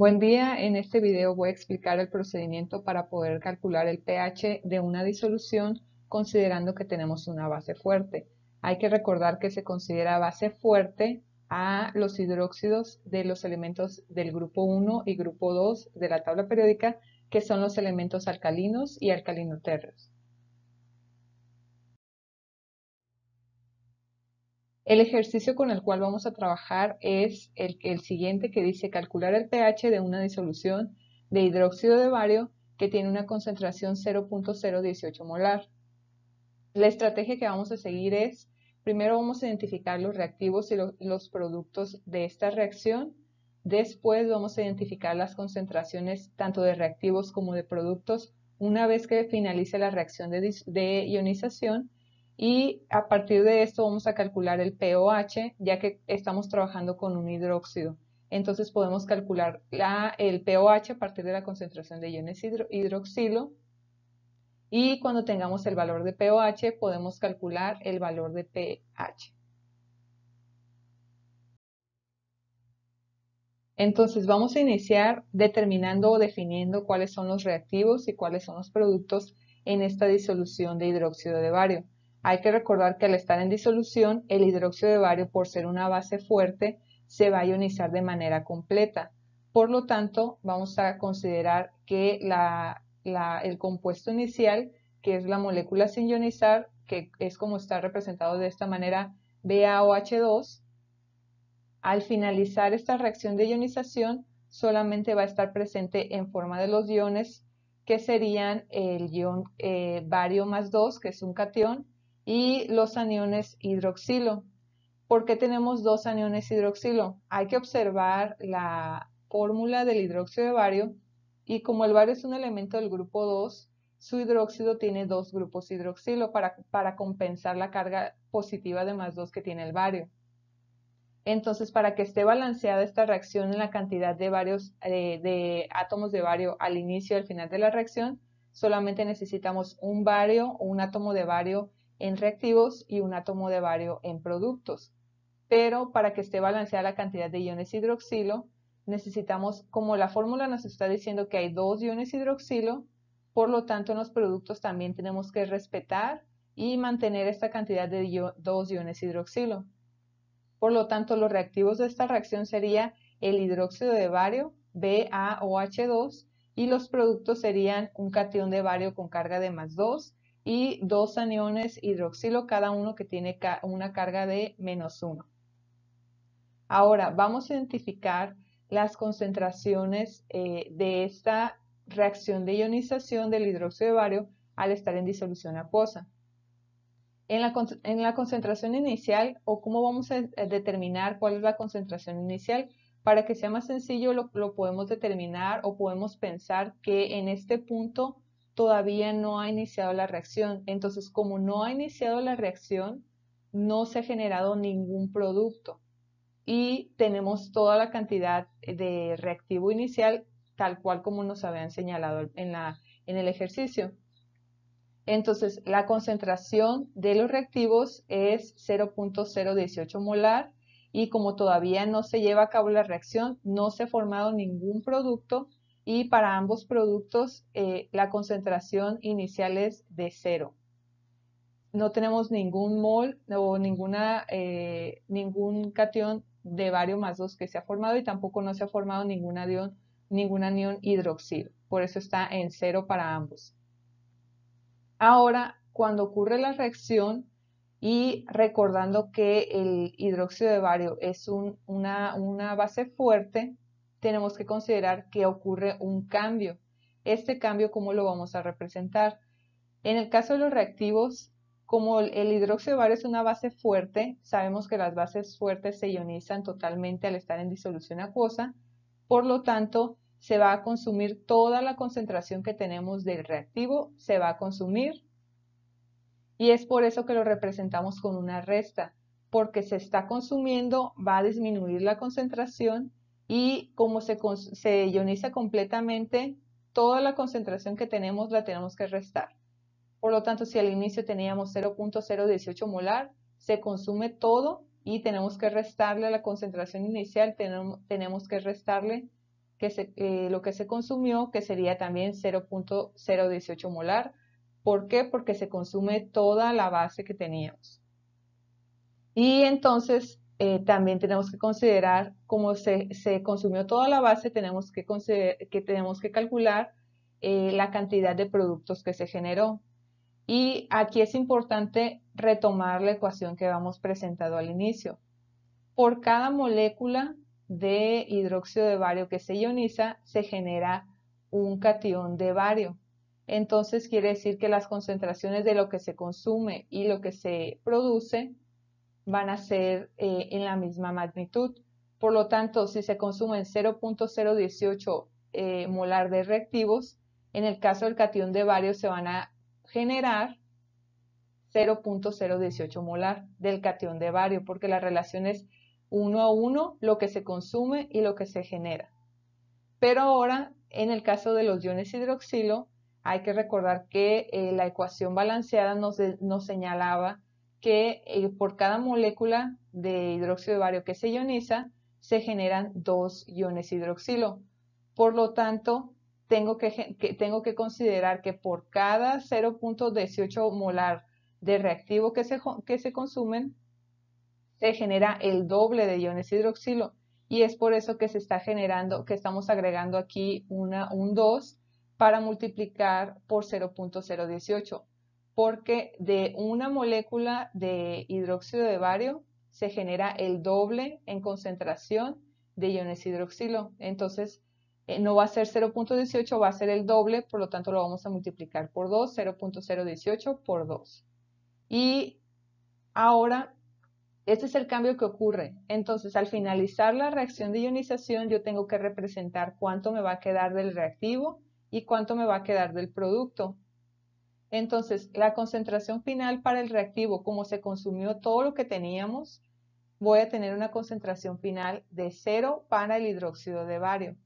Buen día, en este video voy a explicar el procedimiento para poder calcular el pH de una disolución considerando que tenemos una base fuerte. Hay que recordar que se considera base fuerte a los hidróxidos de los elementos del grupo 1 y grupo 2 de la tabla periódica, que son los elementos alcalinos y alcalinotérreos. El ejercicio con el cual vamos a trabajar es el, siguiente que dice calcular el pH de una disolución de hidróxido de bario que tiene una concentración 0.018 molar. La estrategia que vamos a seguir es, primero vamos a identificar los reactivos y los productos de esta reacción, después vamos a identificar las concentraciones tanto de reactivos como de productos una vez que finalice la reacción de, de ionización y a partir de esto vamos a calcular el pOH, ya que estamos trabajando con un hidróxido. Entonces podemos calcular el pOH a partir de la concentración de iones hidroxilo y cuando tengamos el valor de pOH podemos calcular el valor de pH. Entonces vamos a iniciar determinando o definiendo cuáles son los reactivos y cuáles son los productos en esta disolución de hidróxido de bario. Hay que recordar que al estar en disolución, el hidróxido de bario, por ser una base fuerte, se va a ionizar de manera completa. Por lo tanto, vamos a considerar que el compuesto inicial, que es la molécula sin ionizar, que es como está representado de esta manera BaOH2, al finalizar esta reacción de ionización, solamente va a estar presente en forma de los iones, que serían el ion eh, bario más 2, que es un cation, y los aniones hidroxilo. ¿Por qué tenemos dos aniones hidroxilo? Hay que observar la fórmula del hidróxido de bario y como el bario es un elemento del grupo 2, su hidróxido tiene dos grupos hidroxilo para, compensar la carga positiva de más 2 que tiene el bario. Entonces, para que esté balanceada esta reacción en la cantidad de, eh, de átomos de bario al inicio y al final de la reacción, solamente necesitamos un bario o un átomo de bario en reactivos y un átomo de bario en productos. Pero para que esté balanceada la cantidad de iones hidroxilo, necesitamos, como la fórmula nos está diciendo que hay dos iones hidroxilo, por lo tanto en los productos también tenemos que respetar y mantener esta cantidad de dos iones hidroxilo. Por lo tanto, los reactivos de esta reacción sería el hidróxido de bario, BaOH2, y los productos serían un cation de bario con carga de más 2 y dos aniones hidroxilo, cada uno que tiene una carga de menos uno. Ahora vamos a identificar las concentraciones eh, de esta reacción de ionización del hidróxido de bario al estar en disolución acuosa. En la, concentración inicial, o cómo vamos a determinar cuál es la concentración inicial, para que sea más sencillo lo podemos determinar o podemos pensar que en este punto todavía no ha iniciado la reacción. Entonces, como no ha iniciado la reacción, no se ha generado ningún producto y tenemos toda la cantidad de reactivo inicial tal cual como nos habían señalado en, el ejercicio. Entonces, la concentración de los reactivos es 0.018 molar y como todavía no se lleva a cabo la reacción, no se ha formado ningún producto, y para ambos productos eh, la concentración inicial es de cero. No tenemos ningún mol o ninguna, eh, ningún cation de bario más 2 que se ha formado y tampoco no se ha formado ningún anión, ningún anión hidroxilo. Por eso está en cero para ambos. Ahora, cuando ocurre la reacción, y recordando que el hidróxido de bario es una, una base fuerte, tenemos que considerar que ocurre un cambio. Este cambio, ¿cómo lo vamos a representar? En el caso de los reactivos, como el hidróxido de es una base fuerte, sabemos que las bases fuertes se ionizan totalmente al estar en disolución acuosa, por lo tanto, se va a consumir toda la concentración que tenemos del reactivo, se va a consumir y es por eso que lo representamos con una resta, porque se está consumiendo, va a disminuir la concentración y como se, ioniza completamente, toda la concentración que tenemos la tenemos que restar. Por lo tanto, si al inicio teníamos 0.018 molar, se consume todo y tenemos que restarle a la concentración inicial, tenemos que restarle que eh, lo que se consumió, que sería también 0.018 molar. ¿Por qué? Porque se consume toda la base que teníamos. Y entonces eh, también tenemos que considerar, cómo se, consumió toda la base, tenemos que, que, tenemos que calcular eh, la cantidad de productos que se generó. Y aquí es importante retomar la ecuación que vamos presentado al inicio. Por cada molécula de hidróxido de bario que se ioniza, se genera un catión de bario. Entonces quiere decir que las concentraciones de lo que se consume y lo que se produce van a ser eh, en la misma magnitud. Por lo tanto, si se consumen 0.018 eh, molar de reactivos, en el caso del cation de bario se van a generar 0.018 molar del catión de bario, porque la relación es uno a uno lo que se consume y lo que se genera. Pero ahora, en el caso de los iones hidroxilo, hay que recordar que eh, la ecuación balanceada nos señalaba que eh, por cada molécula de hidróxido de bario que se ioniza, se generan dos iones hidroxilo. Por lo tanto, tengo que, tengo que considerar que por cada 0.18 molar de reactivo que se, que se consumen, se genera el doble de iones hidroxilo. Y es por eso que se está generando, que estamos agregando aquí una, un 2 para multiplicar por 0.018 porque de una molécula de hidróxido de bario se genera el doble en concentración de iones hidroxilo. Entonces, eh, no va a ser 0.18, va a ser el doble, por lo tanto lo vamos a multiplicar por 2, 0.018 por 2. Y ahora, este es el cambio que ocurre. Entonces, al finalizar la reacción de ionización, yo tengo que representar cuánto me va a quedar del reactivo y cuánto me va a quedar del producto. Entonces, la concentración final para el reactivo, como se consumió todo lo que teníamos, voy a tener una concentración final de cero para el hidróxido de bario.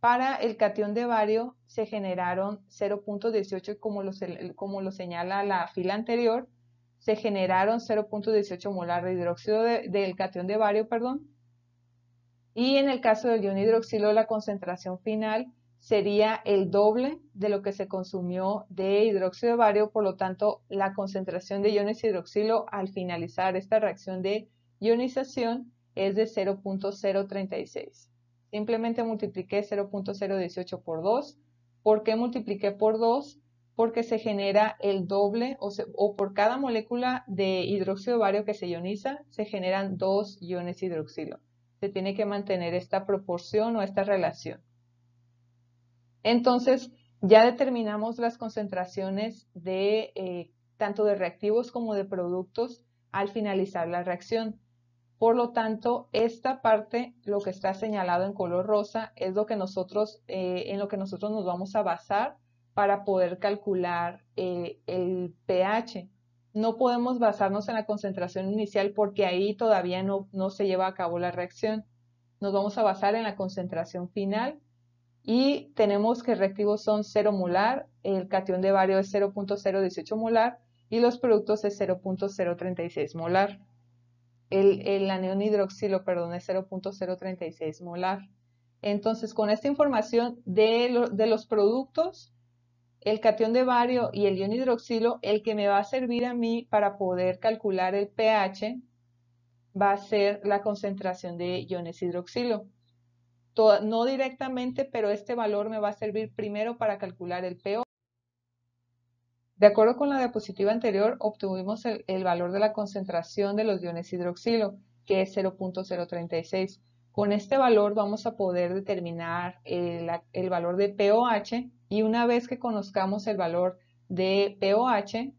Para el cation de bario se generaron 0.18 como lo, como lo señala la fila anterior, se generaron 0.18 molar de hidróxido del cation de bario, perdón. Y en el caso del ion hidroxilo, la concentración final sería el doble de lo que se consumió de hidróxido de bario, por lo tanto la concentración de iones hidroxilo al finalizar esta reacción de ionización es de 0.036. Simplemente multipliqué 0.018 por 2. ¿Por qué multipliqué por 2? Porque se genera el doble o, por cada molécula de hidróxido de bario que se ioniza se generan dos iones hidroxilo. Se tiene que mantener esta proporción o esta relación. Entonces, ya determinamos las concentraciones de eh, tanto de reactivos como de productos al finalizar la reacción. Por lo tanto, esta parte, lo que está señalado en color rosa, es lo que nosotros, eh, en lo que nosotros nos vamos a basar para poder calcular eh, el pH. No podemos basarnos en la concentración inicial porque ahí todavía no se lleva a cabo la reacción. Nos vamos a basar en la concentración final y tenemos que reactivos son 0 molar, el cation de bario es 0.018 molar y los productos es 0.036 molar. El, el anión hidroxilo, perdón, es 0.036 molar. Entonces, con esta información de, los productos, el cation de bario y el ion hidroxilo, el que me va a servir a mí para poder calcular el pH va a ser la concentración de iones hidroxilo no directamente, pero este valor me va a servir primero para calcular el PO. De acuerdo con la diapositiva anterior, obtuvimos el, valor de la concentración de los iones hidroxilo, que es 0.036. Con este valor vamos a poder determinar el, el, valor de POH y una vez que conozcamos el valor de POH,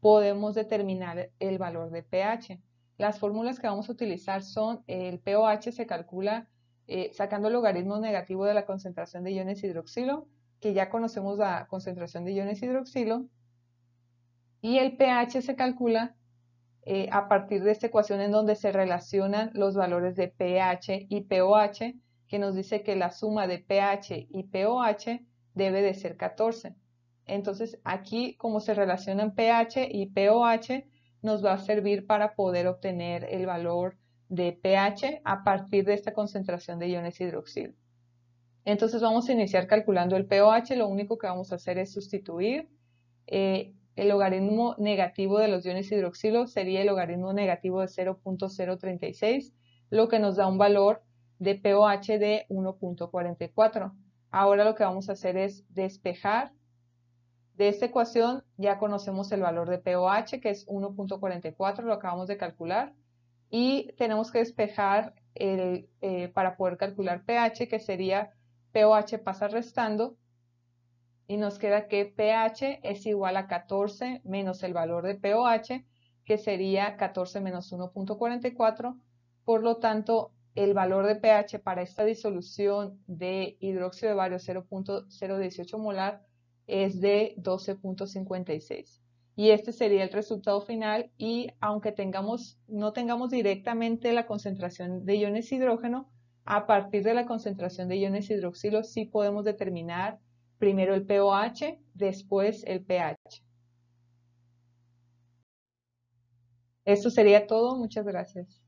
podemos determinar el valor de pH. Las fórmulas que vamos a utilizar son el POH se calcula eh, sacando el logaritmo negativo de la concentración de iones hidroxilo, que ya conocemos la concentración de iones hidroxilo, y el pH se calcula eh, a partir de esta ecuación en donde se relacionan los valores de pH y pOH, que nos dice que la suma de pH y pOH debe de ser 14. Entonces aquí como se relacionan pH y pOH nos va a servir para poder obtener el valor de pH a partir de esta concentración de iones hidroxilo. Entonces vamos a iniciar calculando el pOH, lo único que vamos a hacer es sustituir eh, el logaritmo negativo de los iones hidroxilo sería el logaritmo negativo de 0.036, lo que nos da un valor de pOH de 1.44. Ahora lo que vamos a hacer es despejar. De esta ecuación ya conocemos el valor de pOH, que es 1.44, lo acabamos de calcular y tenemos que despejar eh, para poder calcular pH, que sería pOH pasa restando, y nos queda que pH es igual a 14 menos el valor de pOH, que sería 14 menos 1.44. Por lo tanto, el valor de pH para esta disolución de hidróxido de bario 0.018 molar es de 12.56 y este sería el resultado final y aunque no tengamos directamente la concentración de iones hidrógeno, a partir de la concentración de iones hidroxilo sí podemos determinar primero el pOH, después el pH. Esto sería todo, muchas gracias.